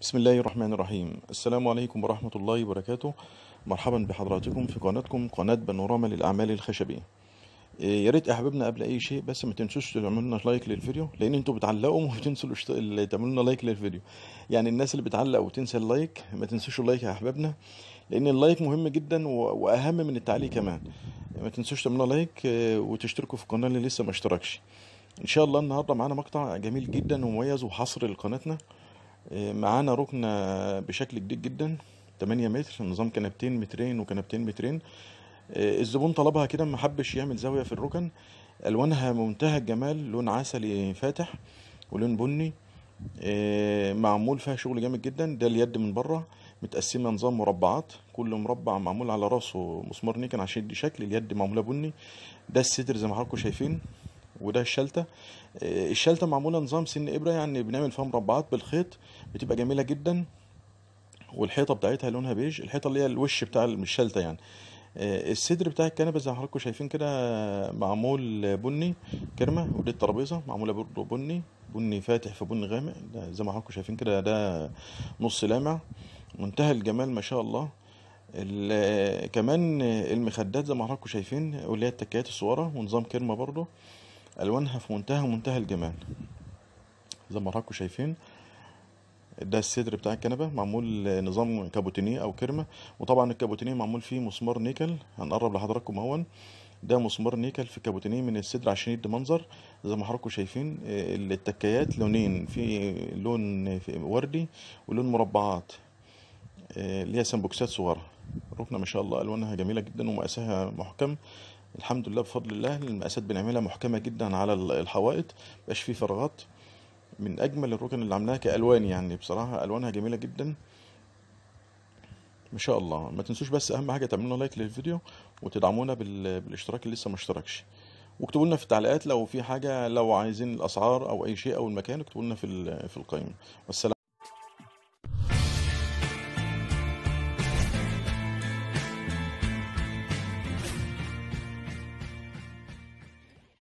بسم الله الرحمن الرحيم السلام عليكم ورحمة الله وبركاته مرحبا بحضراتكم في قناتكم قناة بانوراما للأعمال الخشبية إيه، يا ريت احبابنا قبل اي شيء بس ما تنسوش تعملوا لنا لايك للفيديو لان انتوا بتعلقوا وما تنسوا تعملوا لنا لايك للفيديو يعني الناس اللي بتعلق وتنسى اللايك ما تنسوش اللايك يا احبابنا لان اللايك مهم جدا واهم من التعليق كمان ما تنسوش تعملوا لايك وتشتركوا في القناه اللي لسه ما اشتركش ان شاء الله النهارده معانا مقطع جميل جدا ومميز وحصر لقناتنا معانا ركن بشكل جديد جدا 8 متر نظام كنبتين مترين وكنبتين مترين آه، الزبون طلبها كده ما حبش يعمل زاويه في الركن الوانها منتهى الجمال لون عسلي فاتح ولون بني آه، معمول فيها شغل جامد جدا ده اليد من بره متقسمه نظام مربعات كل مربع معمول على راسه مسمار نيكن عشان يدي شكل اليد معموله بني ده الستر زي ما حضراتكم شايفين وده الشلتة آه، الشلتة معمولة نظام سن إبرة يعني بنعمل فيها مربعات بالخيط بتبقى جميلة جدا والحيطة بتاعتها لونها بيج الحيطة اللي هي الوش بتاع الشلتة يعني آه، الصدر بتاع الكنبة زي ما حضراتكم شايفين كده معمول بني كرمة ودي الترابيزة معمولة برضه بني بني فاتح في بني غامق زي ما حضراتكم شايفين كده ده نص لامع منتهى الجمال ما شاء الله آه، كمان المخدات زي ما حضراتكم شايفين واللي هي التكيات الصغيرة ونظام كرمة برضه الوانها في منتهى منتهى الجمال زي ما حضراتكم شايفين ده الصدر بتاع الكنبه معمول نظام كابوتينيه او كرمه وطبعا الكابوتينيه معمول فيه مسمار نيكل هنقرب لحضراتكم اهون ده مسمار نيكل في كابوتينيه من الصدر عشان يدي منظر زي ما حضراتكم شايفين التكايات لونين في لون وردي ولون مربعات آه، اللي هي سنبوكسات صغيره ركنه ما شاء الله الوانها جميله جدا ومقاسها محكم الحمد لله بفضل الله المقاسات بنعملها محكمه جدا على الحوائط مبقاش فيه فراغات من اجمل الركن اللي عملناها كالوان يعني بصراحه الوانها جميله جدا ما شاء الله ما تنسوش بس اهم حاجه تعملوا لايك للفيديو وتدعمونا بالاشتراك اللي لسه ما اشتركش واكتبوا لنا في التعليقات لو في حاجه لو عايزين الاسعار او اي شيء او المكان اكتبوا لنا في في القائمه والسلام